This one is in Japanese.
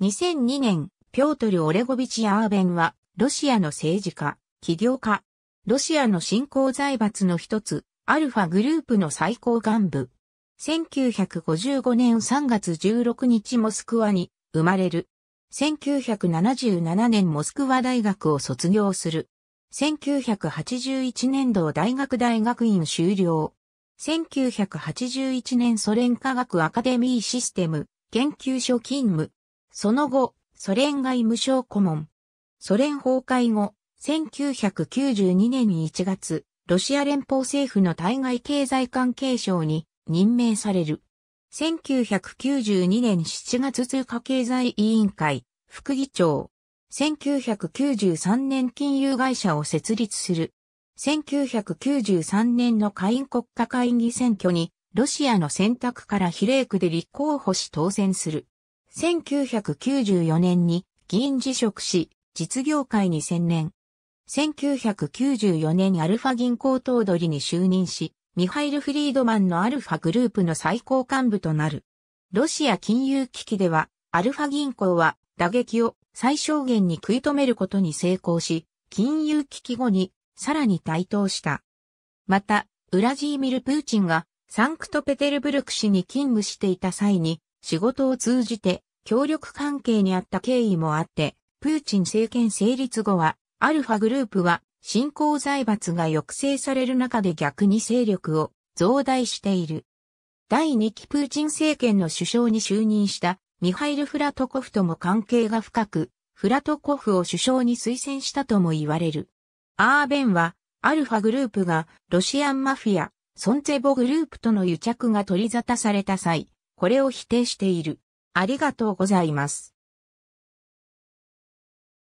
2002年、ピョートル・オレゴビチ・アーベンは、ロシアの政治家、企業家、ロシアの新興財閥の一つ、アルファグループの最高幹部。1955年3月16日モスクワに生まれる。1977年モスクワ大学を卒業する。1981年度大学大学院修了。1981年ソ連科学アカデミーシステム研究所勤務。その後、ソ連外務省顧問。ソ連崩壊後、1992年1月、ロシア連邦政府の対外経済関係省に任命される。1992年7月通貨経済委員会、副議長。1993年金融会社を設立する。1993年の下院国家会議選挙に、ロシアの選択から比例区で立候補し当選する。1994年に議員辞職し、実業界に専念。1994年アルファ銀行頭取に就任し、ミハイル・フリードマンのアルファグループの最高幹部となる。ロシア金融危機では、アルファ銀行は打撃を最小限に食い止めることに成功し、金融危機後にさらに台頭した。また、ウラジーミル・プーチンがサンクトペテルブルク市に勤務していた際に、仕事を通じて協力関係にあった経緯もあって、プーチン政権成立後は、アルファグループは新興財閥が抑制される中で逆に勢力を増大している。第2期プーチン政権の首相に就任したミハイル・フラトコフとも関係が深く、フラトコフを首相に推薦したとも言われる。アーベンは、アルファグループがロシアンマフィア、ソンツェボグループとの癒着が取り沙汰された際、これを否定している。ありがとうございます。